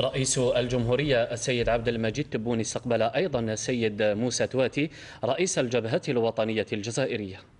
رئيس الجمهورية السيد عبد المجيد تبوني استقبل أيضا السيد موسى تواتي رئيس الجبهة الوطنية الجزائرية